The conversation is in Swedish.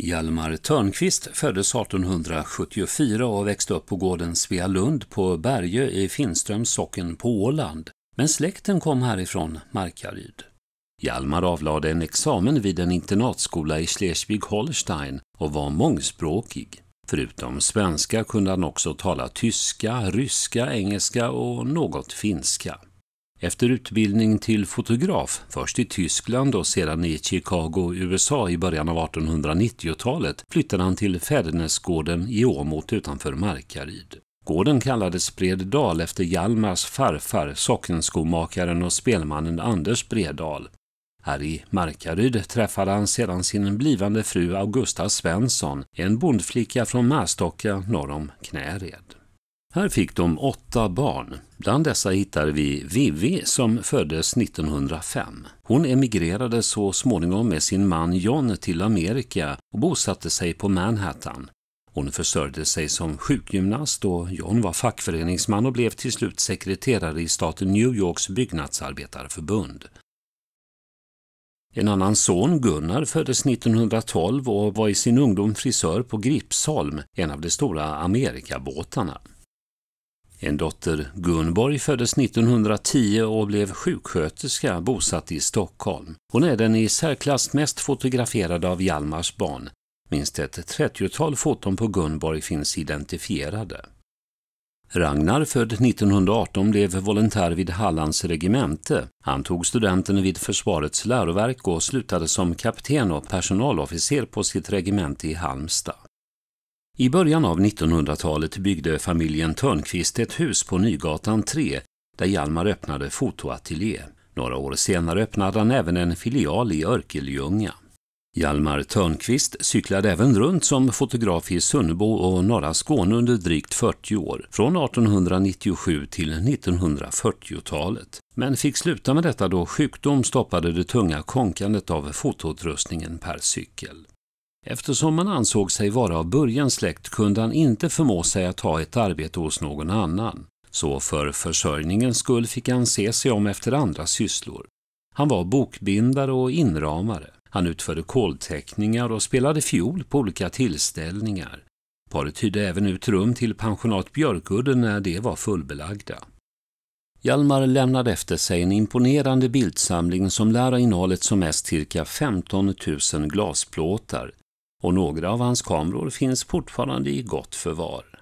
Hjalmar Törnqvist föddes 1874 och växte upp på gården Svealund på Bergö i Finströms socken på Åland. Men släkten kom härifrån Markaryd. Hjalmar avlade en examen vid en internatskola i Schleswig-Holstein och var mångspråkig. Förutom svenska kunde han också tala tyska, ryska, engelska och något finska. Efter utbildning till fotograf, först i Tyskland och sedan i Chicago, USA i början av 1890-talet, flyttade han till Fädernesgården i Åmot utanför Markaryd. Gården kallades Breddal efter Hjalmars farfar, sockenskomakaren och spelmannen Anders Bredal. Här i Markaryd träffade han sedan sin blivande fru Augusta Svensson, en bondflicka från Mastocka norr om Knäred. Här fick de åtta barn. Bland dessa hittar vi Vivi som föddes 1905. Hon emigrerade så småningom med sin man John till Amerika och bosatte sig på Manhattan. Hon försörjde sig som sjukgymnast och John var fackföreningsman och blev till slut sekreterare i staten New Yorks byggnadsarbetarförbund. En annan son, Gunnar, föddes 1912 och var i sin ungdom frisör på Gripsholm, en av de stora Amerikabåtarna. En dotter, Gunborg, föddes 1910 och blev sjuksköterska bosatt i Stockholm. Hon är den i särklass mest fotograferade av Hjalmars barn. Minst ett 30-tal foton på Gunborg finns identifierade. Ragnar, född 1918, blev volontär vid Hallands regemente. Han tog studenten vid Försvarets läroverk och slutade som kapten och personalofficer på sitt regemente i Halmstad. I början av 1900-talet byggde familjen Törnqvist ett hus på Nygatan 3 där Hjalmar öppnade fotoateljé. Några år senare öppnade han även en filial i Örkeljunga. Hjalmar Törnqvist cyklade även runt som fotograf i Sunnebo och norra Skåne under drygt 40 år, från 1897 till 1940-talet, men fick sluta med detta då sjukdom stoppade det tunga konkandet av fotoutrustningen per cykel. Eftersom man ansåg sig vara av början släkt kunde han inte förmå sig att ta ett arbete hos någon annan. Så för försörjningens skull fick han se sig om efter andra sysslor. Han var bokbindare och inramare. Han utförde kolteckningar och spelade fiol på olika tillställningar. Paret hyrde även ut rum till pensionat Björkudden när det var fullbelagda. Hjalmar lämnade efter sig en imponerande bildsamling som lär ha innehållit som mest cirka 15 000 glasplåtar, och några av hans kameror finns fortfarande i gott förvar.